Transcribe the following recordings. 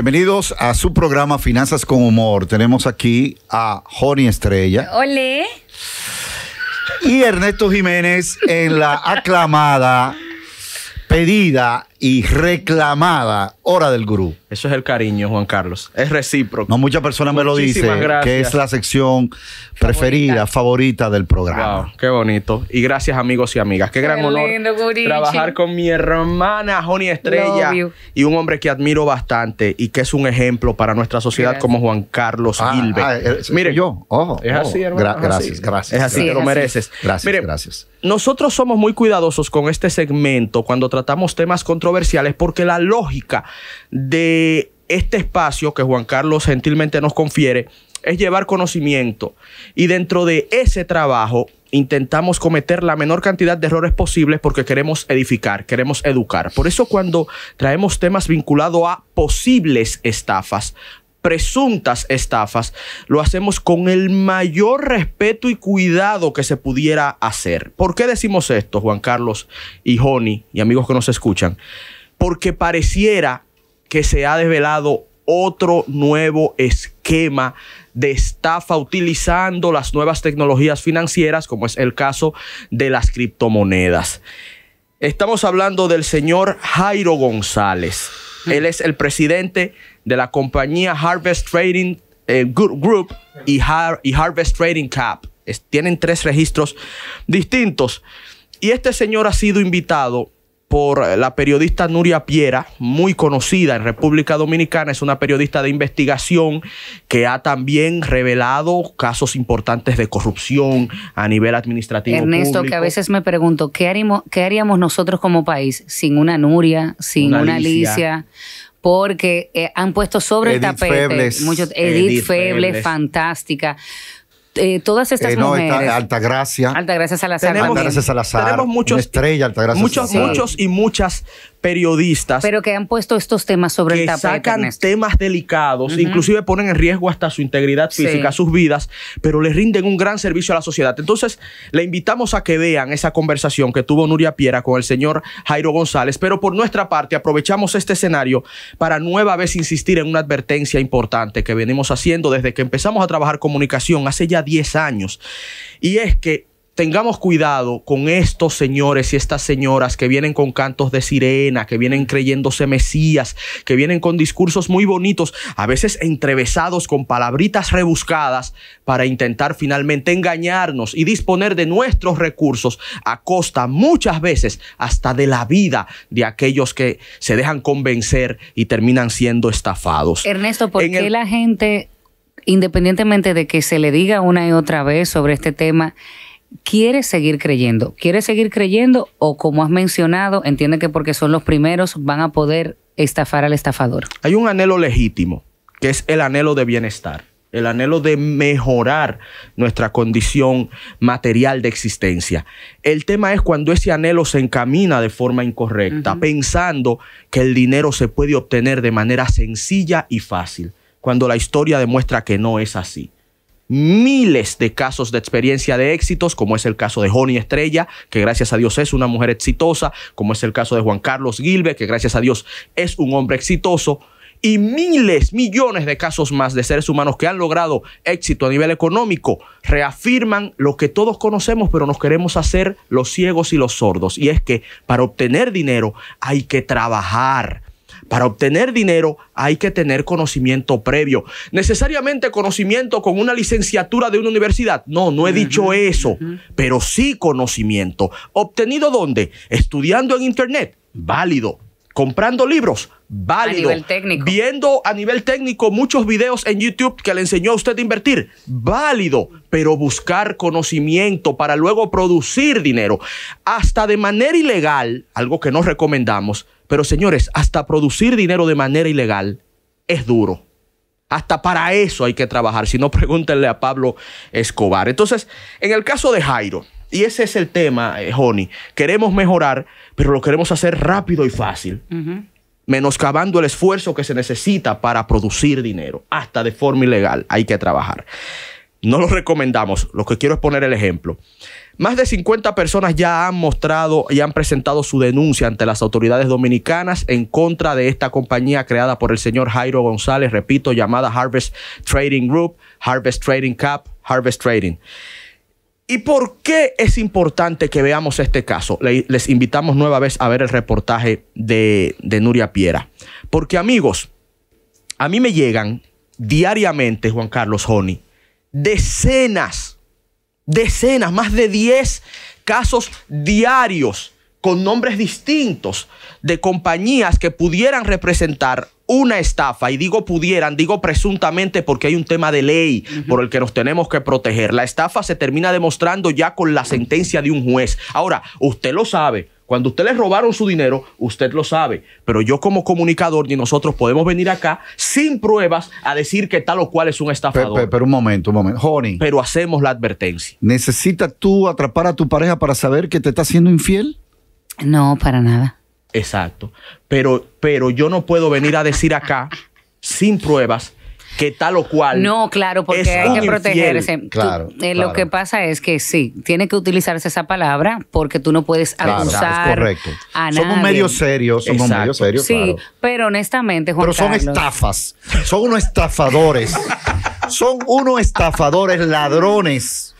Bienvenidos a su programa Finanzas con Humor. Tenemos aquí a Joni Estrella. Ole. Y Ernesto Jiménez en la aclamada, pedida y reclamada hora del gurú. Eso es el cariño, Juan Carlos. Es recíproco. No, muchas personas me lo dicen, que es la sección preferida, favorita del programa. qué bonito. Y gracias, amigos y amigas. Qué, gran honor trabajar con mi hermana Joni Estrella y un hombre que admiro bastante y que es un ejemplo para nuestra sociedad como Juan Carlos ah, ah eh, Mire, yo. es así, hermano. gracias, gracias. Es así, te lo mereces. Gracias, gracias. Nosotros somos muy cuidadosos con este segmento cuando tratamos temas contra porque la lógica de este espacio que Juan Carlos gentilmente nos confiere es llevar conocimiento y dentro de ese trabajo intentamos cometer la menor cantidad de errores posibles porque queremos edificar, queremos educar. Por eso cuando traemos temas vinculados a posibles estafas, presuntas estafas, lo hacemos con el mayor respeto y cuidado que se pudiera hacer. ¿Por qué decimos esto, Juan Carlos y Joni y amigos que nos escuchan? Porque pareciera que se ha desvelado otro nuevo esquema de estafa utilizando las nuevas tecnologías financieras, como es el caso de las criptomonedas. Estamos hablando del señor Jairo González. Él es el presidente de la compañía Harvest Trading eh, Group y, Harvest Trading Cap. tienen tres registros distintos. Y este señor ha sido invitado por la periodista Nuria Piera, muy conocida en República Dominicana, es una periodista de investigación que ha también revelado casos importantes de corrupción a nivel administrativo. Ernesto, que a veces me pregunto, ¿qué haríamos, nosotros como país sin una Nuria, sin una, Alicia porque eh, han puesto sobre el tapete muchos, Edith, Feble, fantástica. Eh, todas estas eh, no, mujeres. Está, Altagracia. Altagracia Salazar. Tenemos, Altagracia Salazar. Tenemos muchos, una estrella, muchos, muchos y muchas periodistas. Pero que han puesto estos temas sobre el tapete. Sacan temas delicados, inclusive ponen en riesgo hasta su integridad física, sus vidas, pero les rinden un gran servicio a la sociedad. Entonces, le invitamos a que vean esa conversación que tuvo Nuria Piera con el señor Jairo González, pero por nuestra parte aprovechamos este escenario para nueva vez insistir en una advertencia importante que venimos haciendo desde que empezamos a trabajar comunicación hace ya 10 años. Y es que tengamos cuidado con estos señores y estas señoras que vienen con cantos de sirena, que vienen creyéndose mesías, que vienen con discursos muy bonitos, a veces entrevesados con palabritas rebuscadas para intentar finalmente engañarnos y disponer de nuestros recursos a costa muchas veces hasta de la vida de aquellos que se dejan convencer y terminan siendo estafados. Ernesto, ¿por qué la gente, independientemente de que se le diga una y otra vez sobre este tema, Quiere seguir creyendo? quiere seguir creyendo o como has mencionado, entiende que porque son los primeros van a poder estafar al estafador? Hay un anhelo legítimo, que es el anhelo de bienestar, el anhelo de mejorar nuestra condición material de existencia. El tema es cuando ese anhelo se encamina de forma incorrecta, pensando que el dinero se puede obtener de manera sencilla y fácil, cuando la historia demuestra que no es así miles de casos de experiencia de éxitos, como es el caso de Joni Estrella, que gracias a Dios es una mujer exitosa, como es el caso de Juan Carlos Gilbert, que gracias a Dios es un hombre exitoso, y miles, millones de casos más de seres humanos que han logrado éxito a nivel económico, reafirman lo que todos conocemos, pero nos queremos hacer los ciegos y los sordos, y es que para obtener dinero hay que trabajar para obtener dinero hay que tener conocimiento previo. ¿Necesariamente conocimiento con una licenciatura de una universidad? No, no he dicho eso, pero sí conocimiento. ¿Obtenido dónde? Estudiando en Internet. Válido, comprando libros, válido. A nivel técnico. Viendo a nivel técnico muchos videos en YouTube que le enseñó a usted a invertir, válido, pero buscar conocimiento para luego producir dinero. Hasta de manera ilegal, algo que no recomendamos, pero señores, hasta producir dinero de manera ilegal es duro. Hasta para eso hay que trabajar, si no pregúntenle a Pablo Escobar. Entonces, en el caso de Jairo, y ese es el tema, Honey. Eh, queremos mejorar, pero lo queremos hacer rápido y fácil. Menoscabando el esfuerzo que se necesita para producir dinero, hasta de forma ilegal. Hay que trabajar. No lo recomendamos. Lo que quiero es poner el ejemplo. Más de 50 personas ya han mostrado y han presentado su denuncia ante las autoridades dominicanas en contra de esta compañía creada por el señor Jairo González, repito, llamada Harvest Trading Group, Harvest Trading Cap, Harvest Trading. ¿Y por qué es importante que veamos este caso? Les invitamos nueva vez a ver el reportaje de, Nuria Piera. Porque amigos, a mí me llegan diariamente, Juan Carlos Joni, decenas, decenas, más de 10 casos diarios con nombres distintos de compañías que pudieran representar una estafa, y digo pudieran, digo presuntamente porque hay un tema de ley por el que nos tenemos que proteger. La estafa se termina demostrando ya con la sentencia de un juez. Ahora, usted lo sabe. Cuando usted le robaron su dinero, usted lo sabe. Pero yo como comunicador ni nosotros podemos venir acá sin pruebas a decir que tal o cual es un estafador. Pero, un momento, un momento. Pero hacemos la advertencia. ¿Necesitas tú atrapar a tu pareja para saber que te está siendo infiel? No, para nada. Exacto. Pero, pero yo no puedo venir a decir acá, sin pruebas, que tal o cual. No, claro, porque hay que protegerse. Claro, eh, Lo que pasa es que sí, tiene que utilizarse esa palabra porque tú no puedes avanzar. abusar. Es correcto. A Somos medios serios, somos serios. Sí, pero honestamente, Juan Pero son estafas, son unos estafadores, son unos estafadores, ladrones.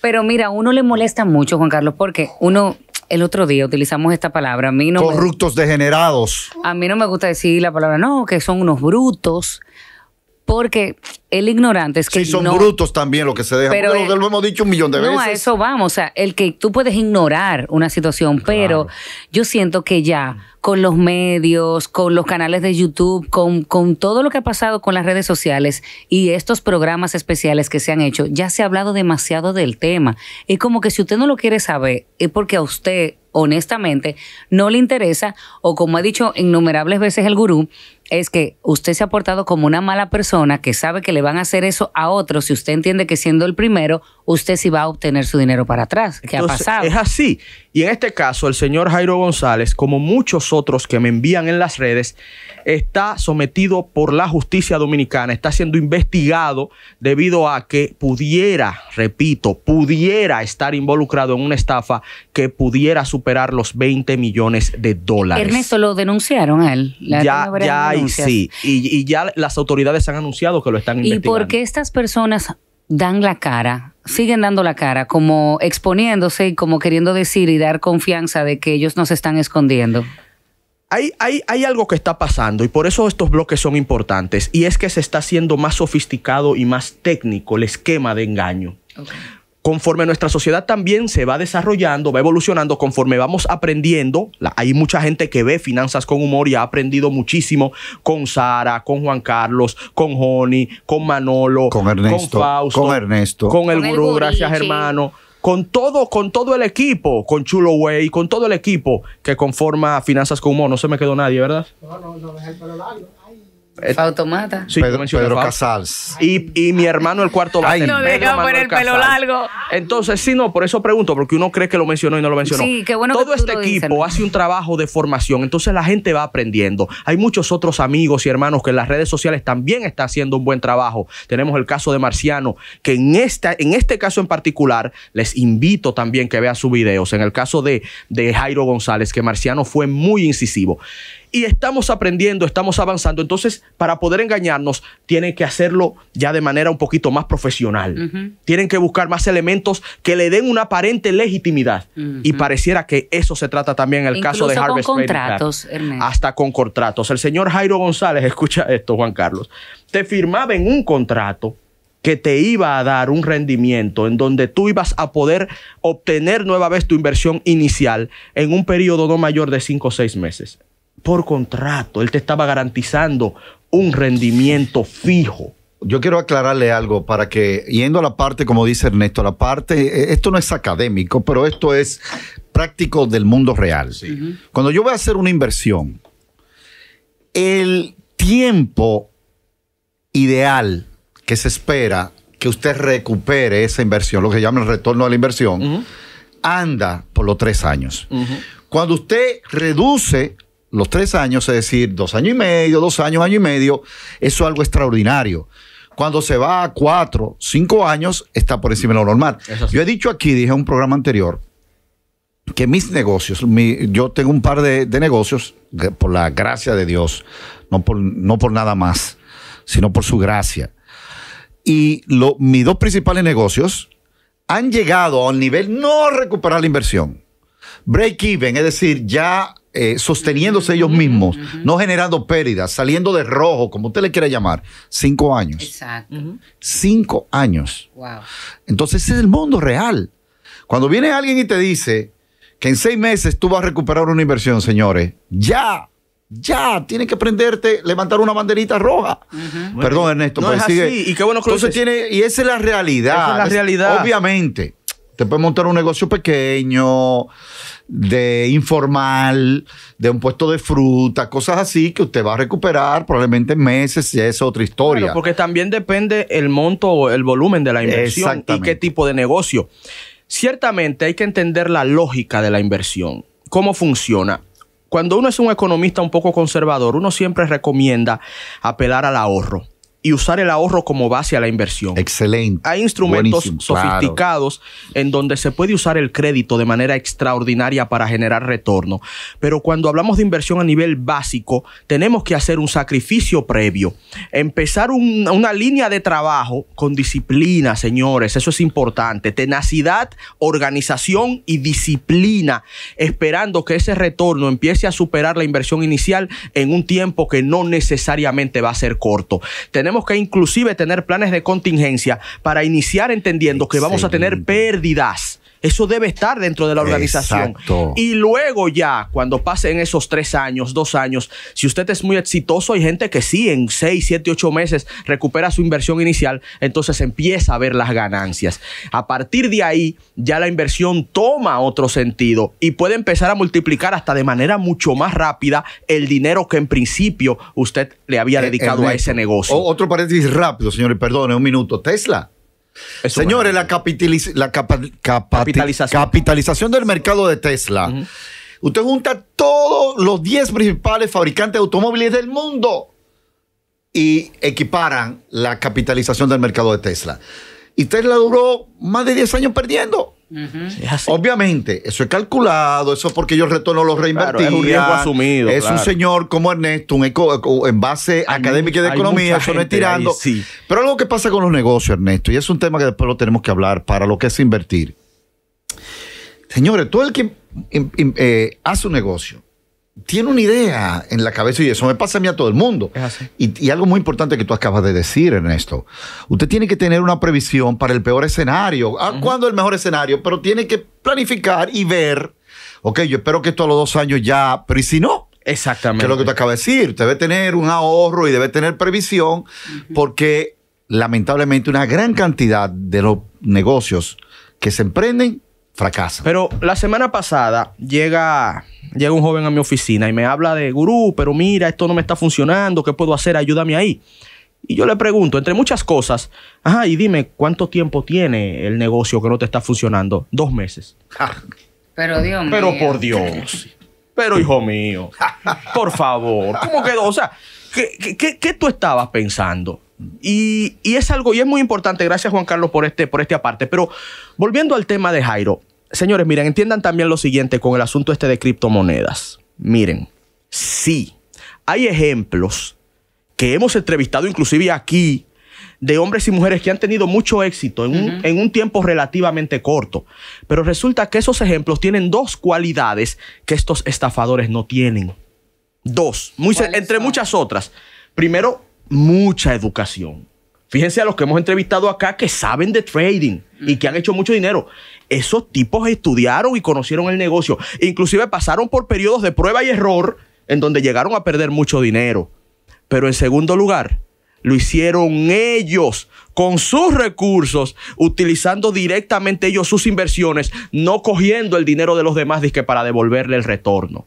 Pero mira, uno le molesta mucho, Juan Carlos, porque uno el otro día utilizamos esta palabra. A mí no Corruptos degenerados. A mí no me gusta decir la palabra, no, que son unos brutos, porque el ignorante es que. Sí, son brutos también lo que se deja. Pero lo, hemos dicho un millón de veces. No, a eso vamos. O sea, el que tú puedes ignorar una situación, pero yo siento que ya con los medios, con los canales de YouTube, con, con todo lo que ha pasado con las redes sociales y estos programas especiales que se han hecho, ya se ha hablado demasiado del tema. Es como que si usted no lo quiere saber, es porque a usted honestamente no le interesa o como ha dicho innumerables veces el gurú, es que usted se ha portado como una mala persona que sabe que le van a hacer eso a otros si usted entiende que siendo el primero, usted sí va a obtener su dinero para atrás, que ha pasado. Es así. Y en este caso, el señor Jairo González, como muchos otros que me envían en las redes, está sometido por la justicia dominicana, está siendo investigado debido a que pudiera, repito, pudiera estar involucrado en una estafa que pudiera superar los 20 millones de dólares. Ernesto, lo denunciaron a él. ya, ya, y sí. Y, y, ya las autoridades han anunciado que lo están investigando. ¿Y por qué estas personas dan la cara, siguen dando la cara, como exponiéndose y como queriendo decir y dar confianza de que ellos no se están escondiendo? Hay, algo que está pasando y por eso estos bloques son importantes y es que se está haciendo más sofisticado y más técnico el esquema de engaño conforme nuestra sociedad también se va desarrollando, va evolucionando, conforme vamos aprendiendo, hay mucha gente que ve finanzas con humor y ha aprendido muchísimo con Sara, con Juan Carlos, con Joni, con Manolo, con Ernesto, con, Fausto, con Ernesto, con el, Guru, gracias hermano. Con todo, con todo el equipo, con Chulo Way, con todo el equipo que conforma Finanzas con Humor. No se me quedó nadie, ¿verdad? No, no, no, eh, Fautomata. Sí, Pedro, Casals. Y, mi hermano, el cuarto Ay, por el pelo largo. Entonces, sí, no, por eso pregunto, porque uno cree que lo mencionó y no lo mencionó. Sí, bueno Todo este equipo hace un trabajo de formación, entonces la gente va aprendiendo. Hay muchos otros amigos y hermanos que en las redes sociales también están haciendo un buen trabajo. Tenemos el caso de Marciano, que en, esta, en este caso en particular, les invito también que vean sus videos. En el caso de, de Jairo González, que Marciano fue muy incisivo y estamos aprendiendo, estamos avanzando. Entonces, para poder engañarnos, tienen que hacerlo ya de manera un poquito más profesional. Tienen que buscar más elementos que le den una aparente legitimidad. Y pareciera que eso se trata también en el caso de Harvest con contratos, Hasta con contratos. El señor Jairo González, escucha esto, Juan Carlos, te firmaba en un contrato que te iba a dar un rendimiento en donde tú ibas a poder obtener nueva vez tu inversión inicial en un periodo no mayor de cinco o seis meses por contrato. Él te estaba garantizando un rendimiento fijo. Yo quiero aclararle algo para que, yendo a la parte, como dice Ernesto, la parte, eh, esto no es académico, pero esto es práctico del mundo real. Cuando yo voy a hacer una inversión, el tiempo ideal que se espera que usted recupere esa inversión, lo que llaman el retorno a la inversión, anda por los tres años. Cuando usted reduce los tres años, es decir, dos años y medio, dos años, año y medio, eso es algo extraordinario. Cuando se va a cuatro, cinco años, está por encima de lo normal. Yo he dicho aquí, dije en un programa anterior, que mis negocios, yo tengo un par de, negocios, por la gracia de Dios, no por, no por nada más, sino por su gracia. Y lo, mis dos principales negocios han llegado a un nivel no recuperar la inversión. Break even, es decir, ya eh, sosteniéndose ellos mismos, no generando pérdidas, saliendo de rojo, como usted le quiera llamar, cinco años. Exacto. Cinco años. Wow. Entonces ese es el mundo real. Cuando viene alguien y te dice que en seis meses tú vas a recuperar una inversión, señores, ya. Ya, tienes que prenderte, levantar una banderita roja. Perdón, Ernesto, no es Así. Y qué bueno que lo tiene, y esa es la realidad. es la realidad. obviamente. Te puede montar un negocio pequeño, de informal, de un puesto de fruta, cosas así que usted va a recuperar probablemente en meses y es otra historia. porque también depende el monto o el volumen de la inversión y qué tipo de negocio. Ciertamente hay que entender la lógica de la inversión, cómo funciona. Cuando uno es un economista un poco conservador, uno siempre recomienda apelar al ahorro y usar el ahorro como base a la inversión. Excelente. Hay instrumentos sofisticados en donde se puede usar el crédito de manera extraordinaria para generar retorno. Pero cuando hablamos de inversión a nivel básico, tenemos que hacer un sacrificio previo. Empezar una línea de trabajo con disciplina, señores. Eso es importante. Tenacidad, organización y disciplina. Esperando que ese retorno empiece a superar la inversión inicial en un tiempo que no necesariamente va a ser corto. Tenemos que inclusive tener planes de contingencia para iniciar entendiendo que vamos a tener pérdidas eso debe estar dentro de la organización. Y luego ya, cuando pasen esos tres años, dos años, si usted es muy exitoso, hay gente que sí, en seis, siete, ocho meses recupera su inversión inicial, entonces empieza a ver las ganancias. A partir de ahí, ya la inversión toma otro sentido y puede empezar a multiplicar hasta de manera mucho más rápida el dinero que en principio usted le había eh, dedicado eh, a ese eh, negocio. otro paréntesis rápido, señores, perdone, un minuto. Tesla Señores, la, capitalización. del mercado de Tesla. Usted junta todos los 10 principales fabricantes de automóviles del mundo y equiparan la capitalización del mercado de Tesla. Y Tesla duró más de 10 años perdiendo. Obviamente, eso es calculado, eso es porque yo retorno los reinvertidos. es un riesgo asumido. Es un señor como Ernesto, un eco, en base académica de economía, eso no es tirando. Pero algo que pasa con los negocios, Ernesto, y es un tema que después lo tenemos que hablar para lo que es invertir. Señores, todo el que eh, hace un negocio tiene una idea en la cabeza y eso me pasa a mí a todo el mundo. Y, algo muy importante que tú acabas de decir, Ernesto. Usted tiene que tener una previsión para el peor escenario. Ah, cuándo el mejor escenario? Pero tiene que planificar y ver. Ok, yo espero que esto a los dos años ya, pero si no? Exactamente. Que es lo que tú acabas de decir. Usted debe tener un ahorro y debe tener previsión porque lamentablemente una gran cantidad de los negocios que se emprenden fracasa. Pero la semana pasada llega, llega un joven a mi oficina y me habla de, gurú, pero mira, esto no me está funcionando, ¿qué puedo hacer? Ayúdame ahí. Y yo le pregunto, entre muchas cosas, ajá, y dime, ¿cuánto tiempo tiene el negocio que no te está funcionando? Dos meses. Pero Dios mío. Pero por Dios. Pero hijo mío, por favor, ¿cómo quedó? O sea, ¿qué, tú estabas pensando? Y, y, es algo, y es muy importante, gracias Juan Carlos por este, por este aparte, pero volviendo al tema de Jairo, señores, miren, entiendan también lo siguiente con el asunto este de criptomonedas. Miren, sí, hay ejemplos que hemos entrevistado inclusive aquí de hombres y mujeres que han tenido mucho éxito en, un, tiempo relativamente corto. Pero resulta que esos ejemplos tienen dos cualidades que estos estafadores no tienen. Dos, entre muchas otras. Primero, mucha educación. Fíjense a los que hemos entrevistado acá que saben de trading y que han hecho mucho dinero. Esos tipos estudiaron y conocieron el negocio. Inclusive pasaron por periodos de prueba y error en donde llegaron a perder mucho dinero. Pero en segundo lugar, lo hicieron ellos con sus recursos, utilizando directamente ellos sus inversiones, no cogiendo el dinero de los demás para devolverle el retorno.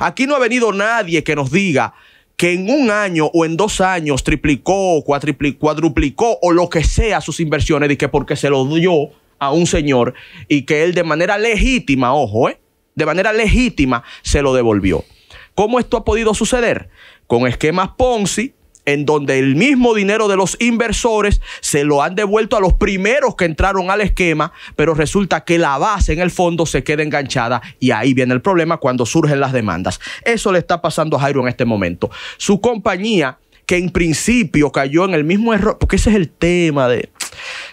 Aquí no ha venido nadie que nos diga que en un año o en dos años triplicó, cuadruplicó o lo que sea sus inversiones, que porque se lo dio a un señor y que él de manera legítima, ojo, ¿eh? de manera legítima se lo devolvió. ¿Cómo esto ha podido suceder? Con esquemas Ponzi, en donde el mismo dinero de los inversores se lo han devuelto a los primeros que entraron al esquema, pero resulta que la base en el fondo se queda enganchada y ahí viene el problema cuando surgen las demandas. Eso le está pasando a Jairo en este momento. Su compañía, que en principio cayó en el mismo error, porque ese es el tema de...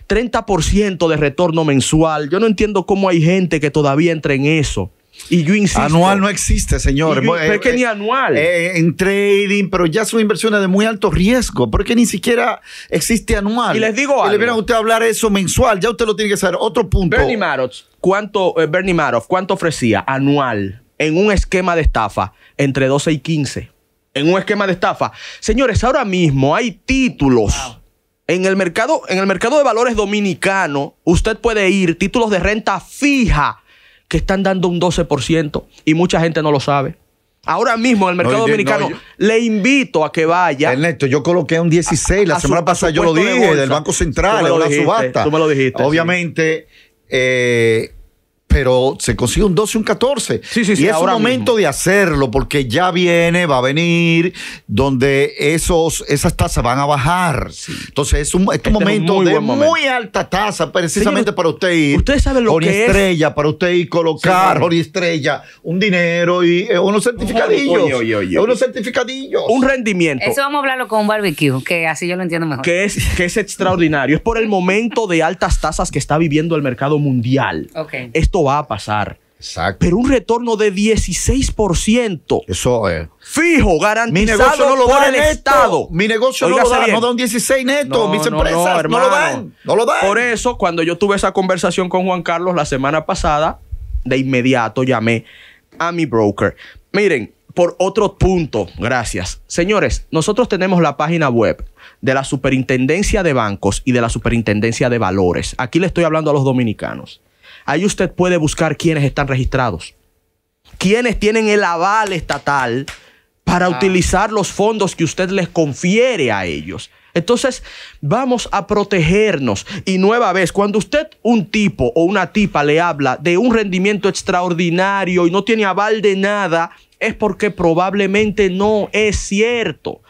30% de retorno mensual. Yo no entiendo cómo hay gente que todavía entra en eso. Y yo insisto. Anual no existe, señor. es que eh, ni anual. Eh, eh, en trading, pero ya son inversiones de muy alto riesgo, porque ni siquiera existe anual. Y les digo algo. le a usted hablar eso mensual, ya usted lo tiene que saber. Otro punto. Bernie Madoff, ¿cuánto, Bernie Madoff, ¿cuánto ofrecía anual en un esquema de estafa? Entre 12 y 15. En un esquema de estafa. Señores, ahora mismo hay títulos. En el, mercado, en el mercado de valores dominicano, usted puede ir títulos de renta fija que están dando un 12% y mucha gente no lo sabe. Ahora mismo en el mercado dominicano, le invito a que vaya. Ernesto, yo coloqué un 16 la semana pasada, yo lo dije, del Banco Central, de la subasta. Tú me lo dijiste. Obviamente, eh, pero se consigue un 12, un 14. Sí, sí, sí, y es un momento de hacerlo porque ya viene, va a venir, donde esos, esas tasas van a bajar. Entonces es un, este momento de muy alta tasa precisamente para usted ir. Usted sabe lo que estrella, para usted ir colocar, por estrella, un dinero y eh, unos certificadillos. unos certificadillos. Un rendimiento. Eso vamos a hablarlo con un barbecue, que así yo lo entiendo mejor. Que es, que es extraordinario. Es por el momento de altas tasas que está viviendo el mercado mundial. Esto va a pasar. Exacto. Pero un retorno de 16%. Eso es. Eh. Fijo, garantizado por el Estado. Mi negocio no lo da, no da 16 No, Mis empresas lo dan. No lo dan. Por eso, cuando yo tuve esa conversación con Juan Carlos la semana pasada, de inmediato llamé a mi broker. Miren, por otro punto, gracias. Señores, nosotros tenemos la página web de la Superintendencia de Bancos y de la Superintendencia de Valores. Aquí le estoy hablando a los dominicanos. Ahí usted puede buscar quiénes están registrados, quiénes tienen el aval estatal para utilizar los fondos que usted les confiere a ellos. Entonces, vamos a protegernos. Y nueva vez, cuando usted, un tipo o una tipa, le habla de un rendimiento extraordinario y no tiene aval de nada, es porque probablemente no es cierto.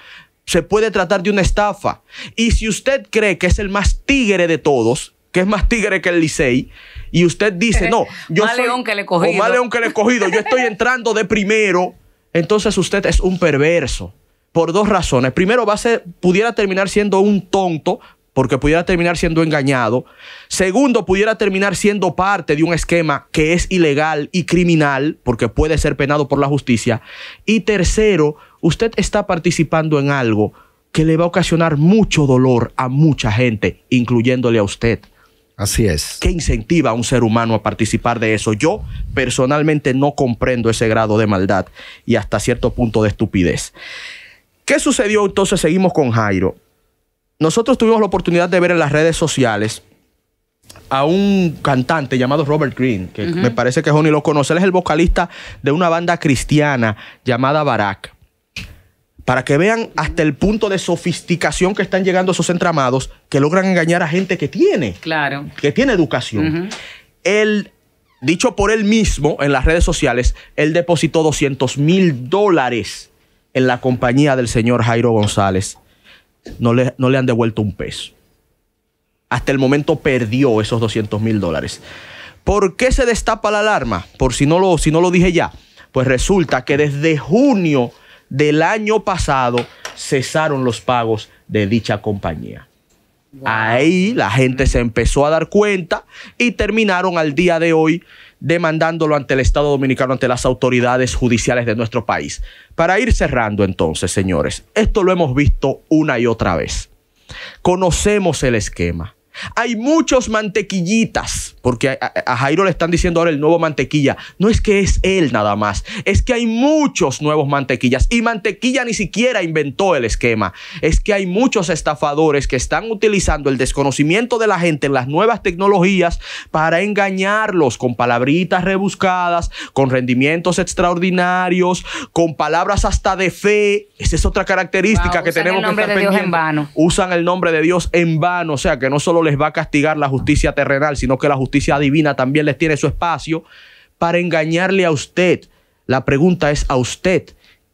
Se puede tratar de una estafa. Y si usted cree que es el más tigre de todos, que es más tigre que el Licey, y usted dice, no, yo león que le O león que le he cogido, yo estoy entrando de primero, entonces usted es un perverso. Por dos razones. Primero, va a pudiera terminar siendo un tonto porque pudiera terminar siendo engañado. Segundo, pudiera terminar siendo parte de un esquema que es ilegal y criminal, porque puede ser penado por la justicia. Y tercero, usted está participando en algo que le va a ocasionar mucho dolor a mucha gente, incluyéndole a usted. Así es. ¿Qué incentiva a un ser humano a participar de eso? Yo personalmente no comprendo ese grado de maldad y hasta cierto punto de estupidez. ¿Qué sucedió entonces? Seguimos con Jairo. Nosotros tuvimos la oportunidad de ver en las redes sociales a un cantante llamado Robert Green, que me parece que Johnny lo conoce. Él es el vocalista de una banda cristiana llamada Barak. Para que vean hasta el punto de sofisticación que están llegando esos entramados que logran engañar a gente que tiene. Claro. Que tiene educación. El dicho por él mismo en las redes sociales, él depositó 200 mil dólares en la compañía del señor Jairo González. No le, no le, han devuelto un peso. Hasta el momento perdió esos 200 mil dólares. ¿Por qué se destapa la alarma? Por si no, lo, si no lo dije ya. Pues resulta que desde junio del año pasado cesaron los pagos de dicha compañía. Ahí la gente se empezó a dar cuenta y terminaron al día de hoy demandándolo ante el Estado Dominicano, ante las autoridades judiciales de nuestro país. Para ir cerrando entonces, señores, esto lo hemos visto una y otra vez. Conocemos el esquema. Hay muchos mantequillitas porque a, Jairo le están diciendo ahora el nuevo mantequilla. No es que es él nada más, es que hay muchos nuevos mantequillas. Y mantequilla ni siquiera inventó el esquema. Es que hay muchos estafadores que están utilizando el desconocimiento de la gente en las nuevas tecnologías para engañarlos con palabritas rebuscadas, con rendimientos extraordinarios, con palabras hasta de fe. Esa es otra característica que tenemos que estar de en vano. Usan el nombre de Dios en vano. O sea que no solo les va a castigar la justicia terrenal, sino que la justicia justicia divina también les tiene su espacio para engañarle a usted. La pregunta es a usted.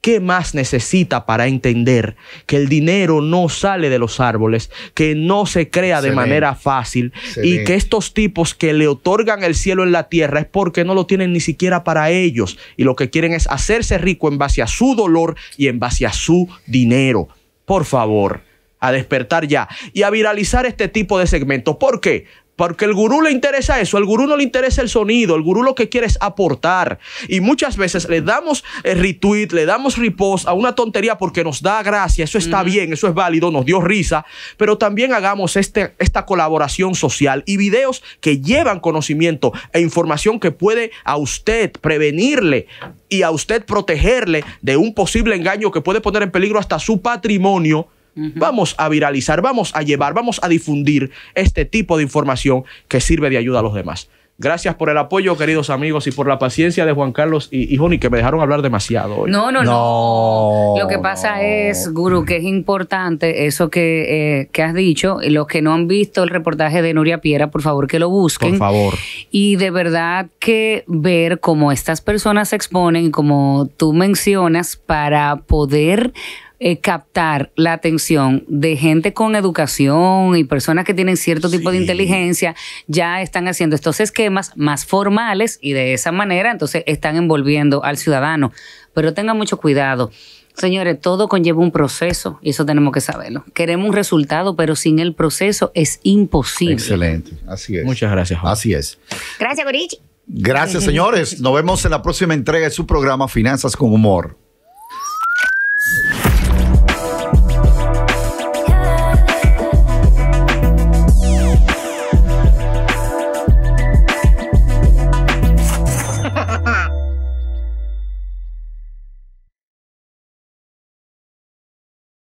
¿Qué más necesita para entender que el dinero no sale de los árboles, que no se crea de manera fácil y que estos tipos que le otorgan el cielo en la tierra es porque no lo tienen ni siquiera para ellos y lo que quieren es hacerse rico en base a su dolor y en base a su dinero? Por favor, a despertar ya y a viralizar este tipo de segmentos. ¿Por qué? Porque el gurú le interesa eso, al gurú no le interesa el sonido, el gurú lo que quiere es aportar. Y muchas veces le damos eh, retweet, le damos repost a una tontería porque nos da gracia, eso está bien, eso es válido, nos dio risa, pero también hagamos este, esta colaboración social y videos que llevan conocimiento e información que puede a usted prevenirle y a usted protegerle de un posible engaño que puede poner en peligro hasta su patrimonio Vamos a viralizar, vamos a llevar, vamos a difundir este tipo de información que sirve de ayuda a los demás. Gracias por el apoyo, queridos amigos, y por la paciencia de Juan Carlos y, y Joni, que me dejaron hablar demasiado hoy. No, no, no. Lo que pasa es, Guru, que es importante eso que, eh, que, has dicho. Los que no han visto el reportaje de Nuria Piera, por favor que lo busquen. Por favor. Y de verdad que ver cómo estas personas se exponen, como tú mencionas, para poder eh, captar la atención de gente con educación y personas que tienen cierto tipo de inteligencia, ya están haciendo estos esquemas más formales y de esa manera entonces están envolviendo al ciudadano. Pero tengan mucho cuidado. Señores, todo conlleva un proceso y eso tenemos que saberlo. Queremos un resultado, pero sin el proceso es imposible. Excelente, así es. Muchas gracias. Así es. Gracias, Gorich. Gracias, señores. Nos vemos en la próxima entrega de su programa Finanzas con Humor.